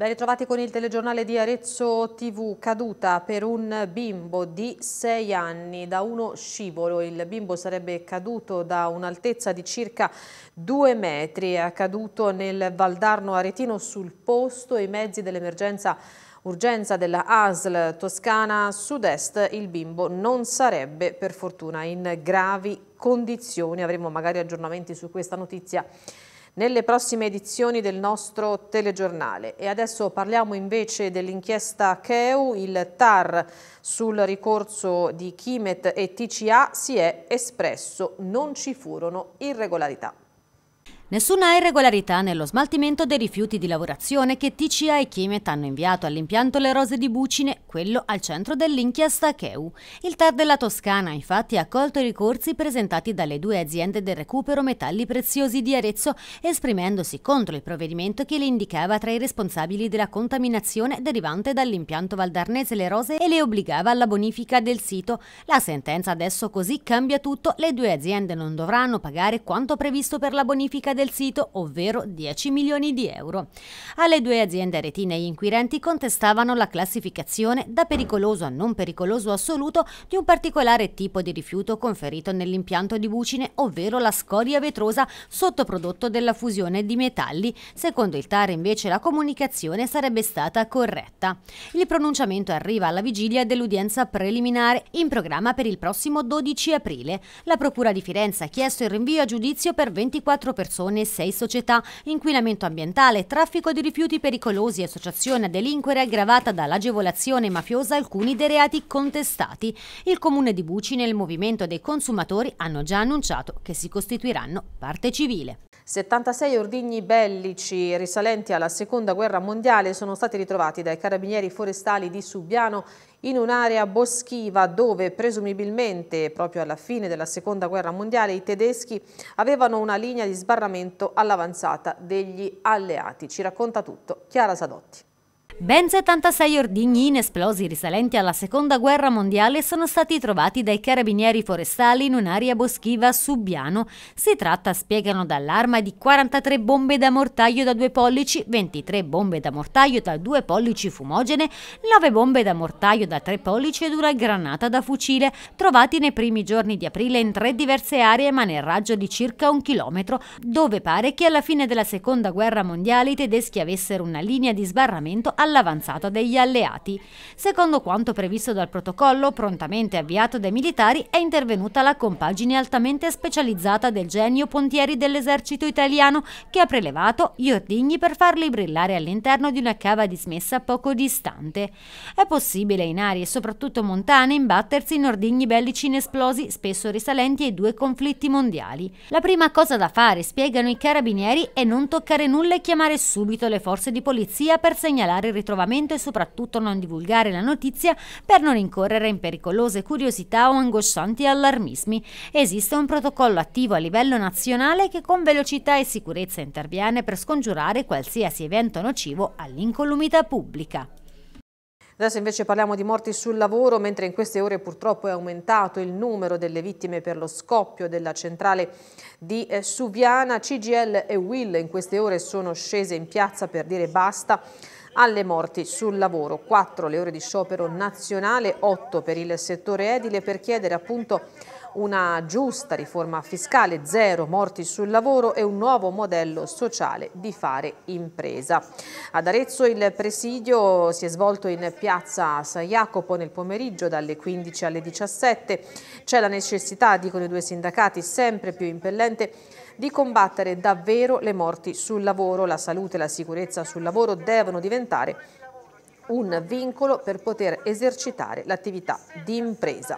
Ben ritrovati con il telegiornale di Arezzo TV, caduta per un bimbo di 6 anni da uno scivolo. Il bimbo sarebbe caduto da un'altezza di circa 2 metri, è caduto nel Valdarno Aretino sul posto i mezzi dell'emergenza urgenza della ASL Toscana Sud-Est, il bimbo non sarebbe per fortuna in gravi condizioni. Avremo magari aggiornamenti su questa notizia nelle prossime edizioni del nostro telegiornale. E adesso parliamo invece dell'inchiesta CHEU, il TAR sul ricorso di Chimet e TCA si è espresso, non ci furono irregolarità. Nessuna irregolarità nello smaltimento dei rifiuti di lavorazione che TCA e Chimet hanno inviato all'impianto Le Rose di Bucine, quello al centro dell'inchiesta Cheu. Il TAR della Toscana infatti ha accolto i ricorsi presentati dalle due aziende del recupero metalli preziosi di Arezzo, esprimendosi contro il provvedimento che le indicava tra i responsabili della contaminazione derivante dall'impianto valdarnese Le Rose e le obbligava alla bonifica del sito. La sentenza adesso così cambia tutto, le due aziende non dovranno pagare quanto previsto per la bonifica del del sito, ovvero 10 milioni di euro. Alle due aziende aretine gli inquirenti contestavano la classificazione da pericoloso a non pericoloso assoluto di un particolare tipo di rifiuto conferito nell'impianto di Bucine, ovvero la scoria vetrosa sottoprodotto della fusione di metalli. Secondo il TAR invece la comunicazione sarebbe stata corretta. Il pronunciamento arriva alla vigilia dell'udienza preliminare in programma per il prossimo 12 aprile. La Procura di Firenze ha chiesto il rinvio a giudizio per 24 persone corruzione, sei società, inquinamento ambientale, traffico di rifiuti pericolosi, associazione a delinquere aggravata dall'agevolazione mafiosa alcuni dei reati contestati. Il comune di Bucine e il movimento dei consumatori hanno già annunciato che si costituiranno parte civile. 76 ordigni bellici risalenti alla seconda guerra mondiale sono stati ritrovati dai carabinieri forestali di Subiano in un'area boschiva dove presumibilmente proprio alla fine della seconda guerra mondiale i tedeschi avevano una linea di sbarramento all'avanzata degli alleati. Ci racconta tutto Chiara Sadotti. Ben 76 ordigni inesplosi risalenti alla seconda guerra mondiale sono stati trovati dai carabinieri forestali in un'area boschiva a Subiano. Si tratta, spiegano dall'arma, di 43 bombe da mortaio da due pollici, 23 bombe da mortaio da due pollici fumogene, 9 bombe da mortaio da tre pollici ed una granata da fucile, trovati nei primi giorni di aprile in tre diverse aree ma nel raggio di circa un chilometro, dove pare che alla fine della seconda guerra mondiale i tedeschi avessero una linea di sbarramento alla all'avanzata degli alleati. Secondo quanto previsto dal protocollo prontamente avviato dai militari è intervenuta la compagine altamente specializzata del genio pontieri dell'esercito italiano che ha prelevato gli ordigni per farli brillare all'interno di una cava dismessa poco distante. È possibile in aree soprattutto montane imbattersi in ordigni bellici inesplosi spesso risalenti ai due conflitti mondiali. La prima cosa da fare, spiegano i carabinieri, è non toccare nulla e chiamare subito le forze di polizia per segnalare il ritrovamento e soprattutto non divulgare la notizia per non incorrere in pericolose curiosità o angoscianti allarmismi. Esiste un protocollo attivo a livello nazionale che con velocità e sicurezza interviene per scongiurare qualsiasi evento nocivo all'incolumità pubblica. Adesso invece parliamo di morti sul lavoro, mentre in queste ore purtroppo è aumentato il numero delle vittime per lo scoppio della centrale di eh, Suviana. CGL e Will in queste ore sono scese in piazza per dire basta alle morti sul lavoro. 4 le ore di sciopero nazionale, 8 per il settore edile per chiedere appunto una giusta riforma fiscale, zero morti sul lavoro e un nuovo modello sociale di fare impresa. Ad Arezzo il presidio si è svolto in piazza San Jacopo nel pomeriggio dalle 15 alle 17. C'è la necessità, dicono i due sindacati, sempre più impellente di combattere davvero le morti sul lavoro. La salute e la sicurezza sul lavoro devono diventare un vincolo per poter esercitare l'attività di impresa.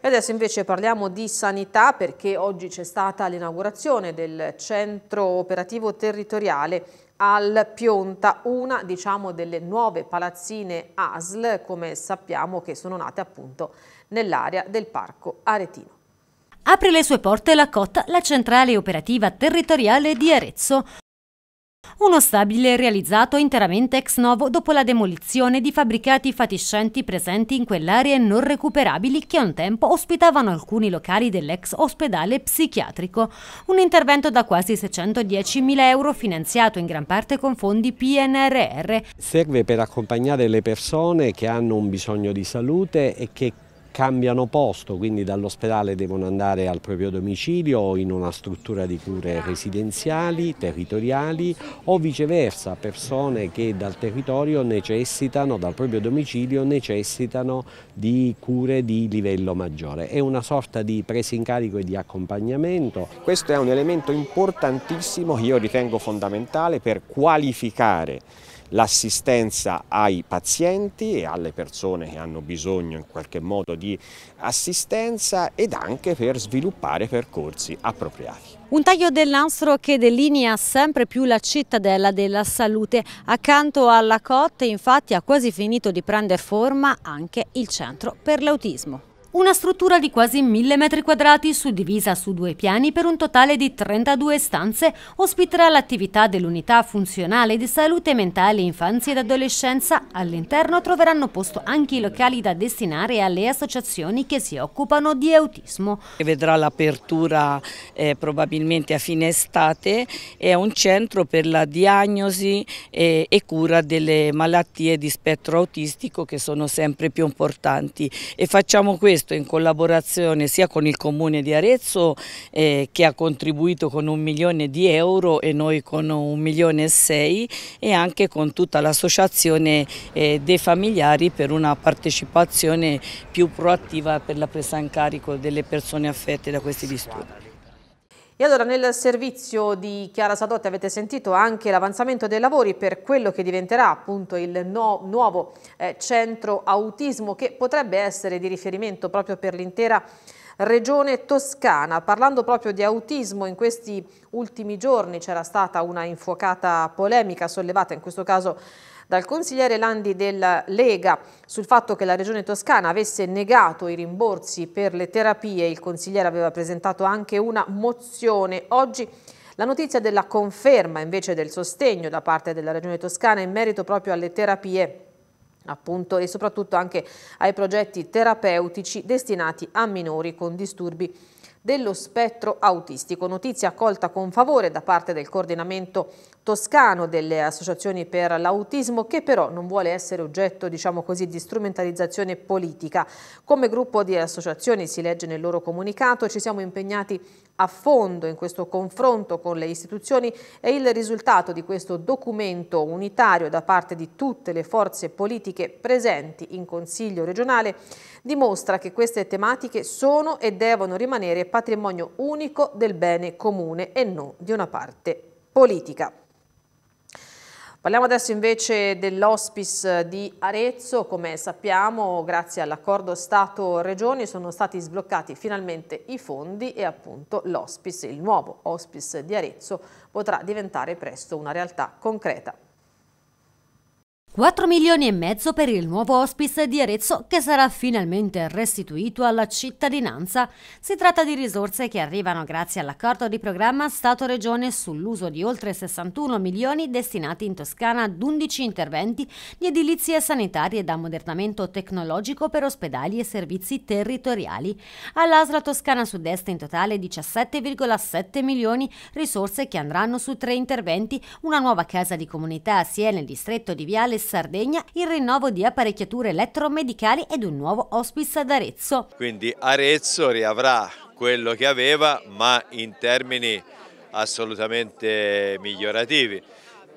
E adesso invece parliamo di sanità perché oggi c'è stata l'inaugurazione del centro operativo territoriale al Pionta, una diciamo, delle nuove palazzine ASL, come sappiamo che sono nate appunto nell'area del parco aretino apre le sue porte la COT, la centrale operativa territoriale di Arezzo. Uno stabile realizzato interamente ex novo dopo la demolizione di fabbricati fatiscenti presenti in quell'area non recuperabili che un tempo ospitavano alcuni locali dell'ex ospedale psichiatrico. Un intervento da quasi 610.000 euro finanziato in gran parte con fondi PNRR. Serve per accompagnare le persone che hanno un bisogno di salute e che cambiano posto, quindi dall'ospedale devono andare al proprio domicilio o in una struttura di cure residenziali, territoriali o viceversa, persone che dal territorio necessitano, dal proprio domicilio necessitano di cure di livello maggiore. È una sorta di presa in carico e di accompagnamento. Questo è un elemento importantissimo che io ritengo fondamentale per qualificare l'assistenza ai pazienti e alle persone che hanno bisogno in qualche modo di assistenza ed anche per sviluppare percorsi appropriati. Un taglio del nastro che delinea sempre più la cittadella della salute. Accanto alla COT infatti ha quasi finito di prendere forma anche il centro per l'autismo. Una struttura di quasi 1000 metri quadrati suddivisa su due piani per un totale di 32 stanze ospiterà l'attività dell'unità funzionale di salute mentale infanzia ed adolescenza. All'interno troveranno posto anche i locali da destinare alle associazioni che si occupano di autismo. Vedrà l'apertura eh, probabilmente a fine estate, è un centro per la diagnosi eh, e cura delle malattie di spettro autistico che sono sempre più importanti e facciamo questo questo in collaborazione sia con il Comune di Arezzo eh, che ha contribuito con un milione di euro e noi con un milione e sei e anche con tutta l'associazione eh, dei familiari per una partecipazione più proattiva per la presa in carico delle persone affette da questi disturbi. E allora nel servizio di Chiara Sadotti avete sentito anche l'avanzamento dei lavori per quello che diventerà appunto il no, nuovo eh, centro autismo che potrebbe essere di riferimento proprio per l'intera regione toscana. Parlando proprio di autismo, in questi ultimi giorni c'era stata una infuocata polemica sollevata in questo caso dal consigliere Landi della Lega sul fatto che la regione toscana avesse negato i rimborsi per le terapie. Il consigliere aveva presentato anche una mozione. Oggi la notizia della conferma invece del sostegno da parte della regione toscana in merito proprio alle terapie appunto e soprattutto anche ai progetti terapeutici destinati a minori con disturbi dello spettro autistico. Notizia accolta con favore da parte del coordinamento toscano delle associazioni per l'autismo che però non vuole essere oggetto diciamo così, di strumentalizzazione politica. Come gruppo di associazioni, si legge nel loro comunicato, ci siamo impegnati a fondo in questo confronto con le istituzioni e il risultato di questo documento unitario da parte di tutte le forze politiche presenti in Consiglio regionale dimostra che queste tematiche sono e devono rimanere parte patrimonio unico del bene comune e non di una parte politica. Parliamo adesso invece dell'hospice di Arezzo, come sappiamo grazie all'accordo Stato-Regioni sono stati sbloccati finalmente i fondi e appunto l'hospice, il nuovo hospice di Arezzo potrà diventare presto una realtà concreta. 4 milioni e mezzo per il nuovo hospice di Arezzo che sarà finalmente restituito alla cittadinanza. Si tratta di risorse che arrivano grazie all'accordo di programma Stato-Regione sull'uso di oltre 61 milioni destinati in Toscana ad 11 interventi di edilizie sanitarie ed ammodernamento tecnologico per ospedali e servizi territoriali. All'Asla Toscana Sud-Est in totale 17,7 milioni, risorse che andranno su tre interventi, una nuova casa di comunità sia nel distretto di Viale Sardegna, il rinnovo di apparecchiature elettromedicali ed un nuovo hospice ad Arezzo. Quindi Arezzo riavrà quello che aveva ma in termini assolutamente migliorativi.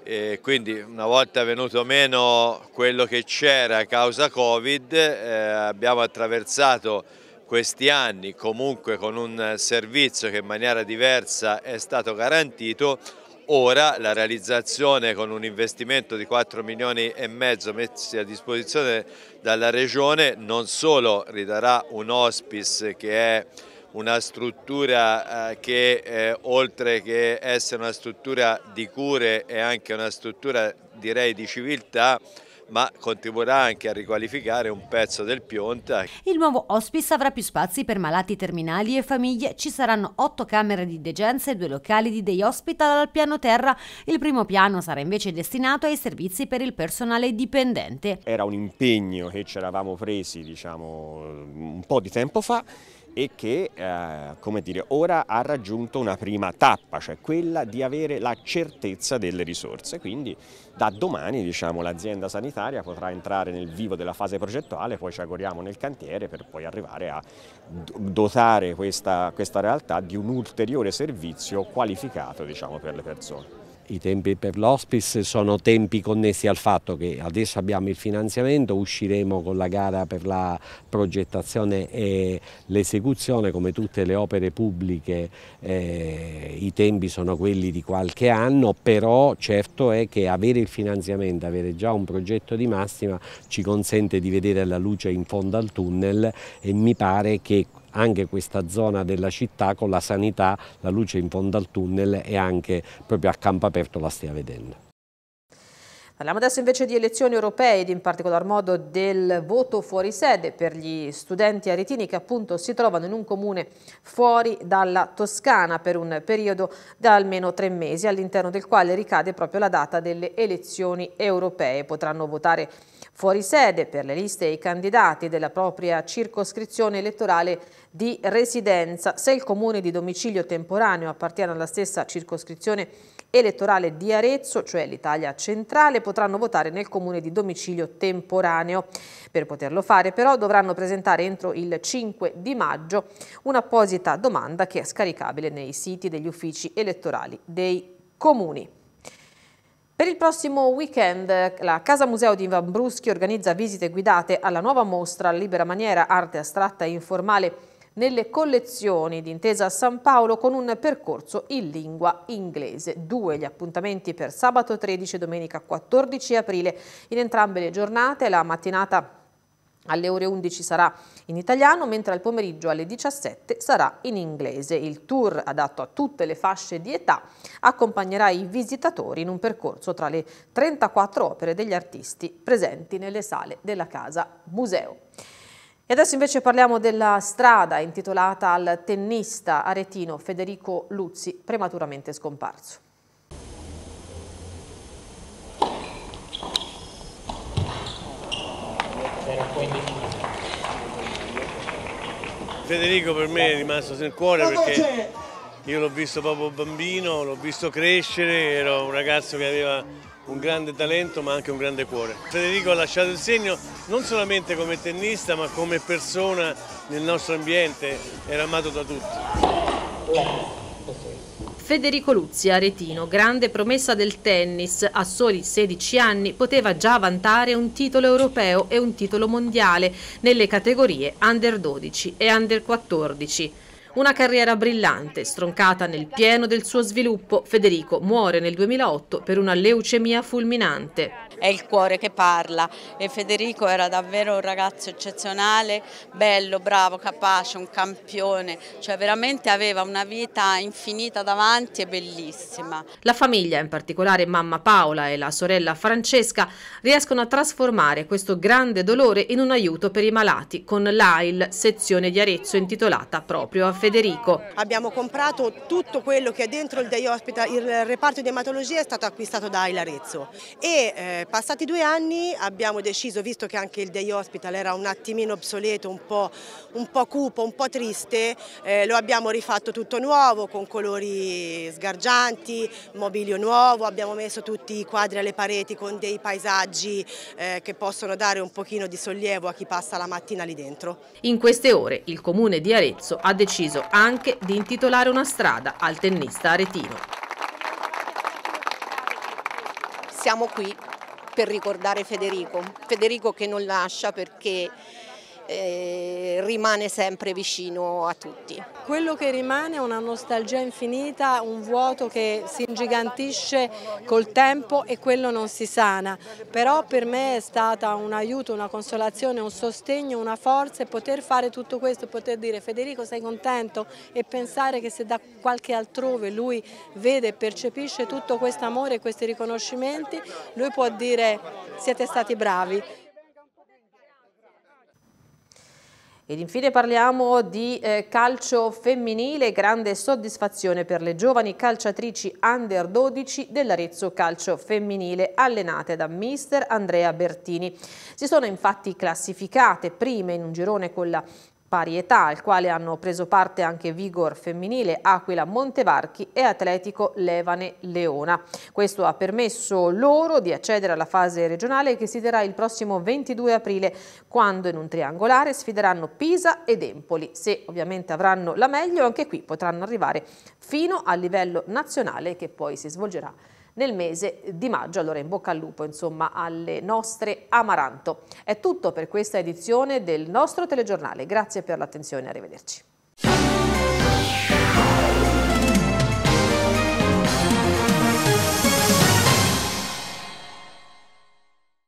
E quindi una volta venuto meno quello che c'era a causa Covid eh, abbiamo attraversato questi anni comunque con un servizio che in maniera diversa è stato garantito Ora la realizzazione con un investimento di 4 milioni e mezzo messi a disposizione dalla Regione non solo ridarà un hospice che è una struttura eh, che eh, oltre che essere una struttura di cure è anche una struttura direi di civiltà ma contribuirà anche a riqualificare un pezzo del Pionta. Il nuovo hospice avrà più spazi per malati terminali e famiglie, ci saranno otto camere di degenza e due locali di day hospital al piano terra, il primo piano sarà invece destinato ai servizi per il personale dipendente. Era un impegno che ci eravamo presi diciamo, un po' di tempo fa e che eh, dire, ora ha raggiunto una prima tappa, cioè quella di avere la certezza delle risorse. Quindi da domani diciamo, l'azienda sanitaria potrà entrare nel vivo della fase progettuale, poi ci auguriamo nel cantiere per poi arrivare a dotare questa, questa realtà di un ulteriore servizio qualificato diciamo, per le persone. I tempi per l'Hospice sono tempi connessi al fatto che adesso abbiamo il finanziamento, usciremo con la gara per la progettazione e l'esecuzione, come tutte le opere pubbliche eh, i tempi sono quelli di qualche anno, però certo è che avere il finanziamento, avere già un progetto di massima ci consente di vedere la luce in fondo al tunnel e mi pare che anche questa zona della città con la sanità, la luce in fondo al tunnel e anche proprio a campo aperto la stia vedendo. Parliamo adesso invece di elezioni europee ed in particolar modo del voto fuori sede per gli studenti aretini che appunto si trovano in un comune fuori dalla Toscana per un periodo da almeno tre mesi all'interno del quale ricade proprio la data delle elezioni europee. Potranno votare fuori sede per le liste e i candidati della propria circoscrizione elettorale di residenza se il comune di domicilio temporaneo appartiene alla stessa circoscrizione elettorale di Arezzo, cioè l'Italia centrale, potranno votare nel comune di domicilio temporaneo. Per poterlo fare però dovranno presentare entro il 5 di maggio un'apposita domanda che è scaricabile nei siti degli uffici elettorali dei comuni. Per il prossimo weekend la Casa Museo di Van Bruschi organizza visite guidate alla nuova mostra Libera Maniera, arte astratta e informale nelle collezioni d'intesa a San Paolo con un percorso in lingua inglese. Due gli appuntamenti per sabato 13 e domenica 14 aprile. In entrambe le giornate la mattinata alle ore 11 sarà in italiano, mentre al pomeriggio alle 17 sarà in inglese. Il tour, adatto a tutte le fasce di età, accompagnerà i visitatori in un percorso tra le 34 opere degli artisti presenti nelle sale della Casa Museo. E adesso invece parliamo della strada intitolata al tennista aretino Federico Luzzi, prematuramente scomparso. Federico per me è rimasto nel cuore perché io l'ho visto proprio bambino, l'ho visto crescere, era un ragazzo che aveva un grande talento ma anche un grande cuore. Federico ha lasciato il segno non solamente come tennista ma come persona nel nostro ambiente, era amato da tutti. Federico Luzzi, aretino, grande promessa del tennis, a soli 16 anni poteva già vantare un titolo europeo e un titolo mondiale nelle categorie under 12 e under 14. Una carriera brillante, stroncata nel pieno del suo sviluppo, Federico muore nel 2008 per una leucemia fulminante. È il cuore che parla e Federico era davvero un ragazzo eccezionale, bello, bravo, capace, un campione, cioè veramente aveva una vita infinita davanti e bellissima. La famiglia, in particolare mamma Paola e la sorella Francesca, riescono a trasformare questo grande dolore in un aiuto per i malati con l'AIL, sezione di Arezzo intitolata proprio a Federico. Abbiamo comprato tutto quello che è dentro il day hospital, il reparto di ematologia è stato acquistato da Ailarezzo e eh, passati due anni abbiamo deciso, visto che anche il day hospital era un attimino obsoleto, un po', un po cupo, un po' triste, eh, lo abbiamo rifatto tutto nuovo con colori sgargianti, mobilio nuovo, abbiamo messo tutti i quadri alle pareti con dei paesaggi eh, che possono dare un pochino di sollievo a chi passa la mattina lì dentro. In queste ore il comune di Arezzo ha deciso deciso anche di intitolare una strada al tennista aretino. Siamo qui per ricordare Federico, Federico che non lascia perché rimane sempre vicino a tutti. Quello che rimane è una nostalgia infinita, un vuoto che si ingigantisce col tempo e quello non si sana, però per me è stata un aiuto, una consolazione, un sostegno, una forza e poter fare tutto questo, poter dire Federico sei contento e pensare che se da qualche altrove lui vede e percepisce tutto questo amore e questi riconoscimenti, lui può dire siete stati bravi. Ed infine parliamo di eh, calcio femminile, grande soddisfazione per le giovani calciatrici under 12 dell'Arezzo Calcio Femminile allenate da mister Andrea Bertini. Si sono infatti classificate prime in un girone con la parietà, al quale hanno preso parte anche Vigor Femminile, Aquila Montevarchi e Atletico Levane Leona. Questo ha permesso loro di accedere alla fase regionale che si terrà il prossimo 22 aprile, quando in un triangolare sfideranno Pisa ed Empoli. Se ovviamente avranno la meglio, anche qui potranno arrivare fino al livello nazionale che poi si svolgerà nel mese di maggio. Allora in bocca al lupo insomma alle nostre Amaranto. È tutto per questa edizione del nostro telegiornale. Grazie per l'attenzione, arrivederci.